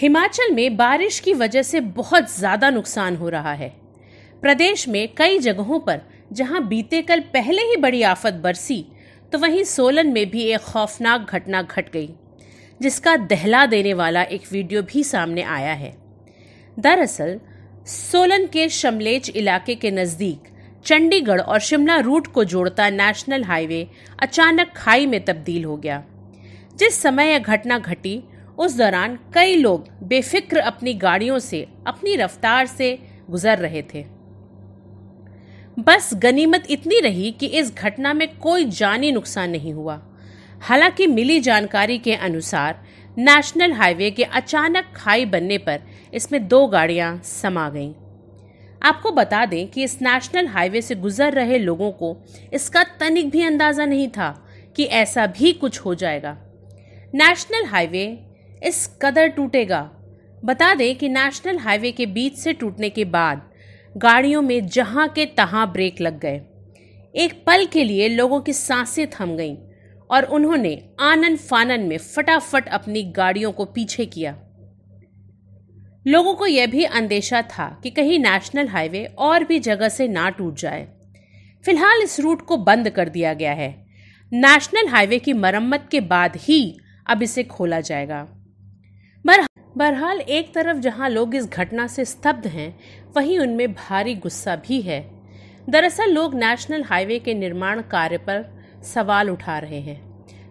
हिमाचल में बारिश की वजह से बहुत ज़्यादा नुकसान हो रहा है प्रदेश में कई जगहों पर जहां बीते कल पहले ही बड़ी आफत बरसी तो वहीं सोलन में भी एक खौफनाक घटना घट गई जिसका दहला देने वाला एक वीडियो भी सामने आया है दरअसल सोलन के शमलेच इलाके के नज़दीक चंडीगढ़ और शिमला रूट को जोड़ता नेशनल हाईवे अचानक खाई में तब्दील हो गया जिस समय यह घटना घटी उस दौरान कई लोग बेफिक्र अपनी गाड़ियों से अपनी रफ्तार से गुजर रहे थे बस गनीमत इतनी रही कि इस घटना में कोई जानी नुकसान नहीं हुआ हालांकि मिली जानकारी के अनुसार नेशनल हाईवे के अचानक खाई बनने पर इसमें दो गाड़ियां समा गईं। आपको बता दें कि इस नेशनल हाईवे से गुजर रहे लोगों को इसका तनिक भी अंदाज़ा नहीं था कि ऐसा भी कुछ हो जाएगा नेशनल हाईवे इस कदर टूटेगा बता दें कि नेशनल हाईवे के बीच से टूटने के बाद गाड़ियों में जहां के तहां ब्रेक लग गए एक पल के लिए लोगों की सांसें थम गईं और उन्होंने आनन फानन में फटाफट अपनी गाड़ियों को पीछे किया लोगों को यह भी अंदेशा था कि कहीं नेशनल हाईवे और भी जगह से ना टूट जाए फिलहाल इस रूट को बंद कर दिया गया है नेशनल हाईवे की मरम्मत के बाद ही अब इसे खोला जाएगा बहरहाल एक तरफ जहां लोग इस घटना से स्तब्ध हैं वहीं उनमें भारी गुस्सा भी है दरअसल लोग नेशनल हाईवे के निर्माण कार्य पर सवाल उठा रहे हैं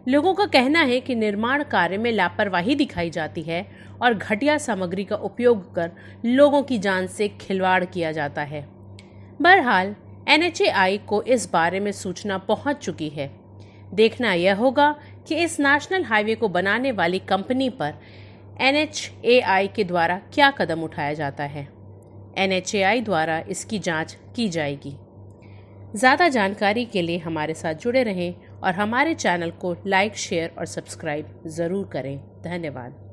लोगों का कहना है कि निर्माण कार्य में लापरवाही दिखाई जाती है और घटिया सामग्री का उपयोग कर लोगों की जान से खिलवाड़ किया जाता है बहरहाल एन को इस बारे में सूचना पहुंच चुकी है देखना यह होगा कि इस नेशनल हाईवे को बनाने वाली कंपनी पर एन के द्वारा क्या कदम उठाया जाता है एन द्वारा इसकी जांच की जाएगी ज़्यादा जानकारी के लिए हमारे साथ जुड़े रहें और हमारे चैनल को लाइक शेयर और सब्सक्राइब ज़रूर करें धन्यवाद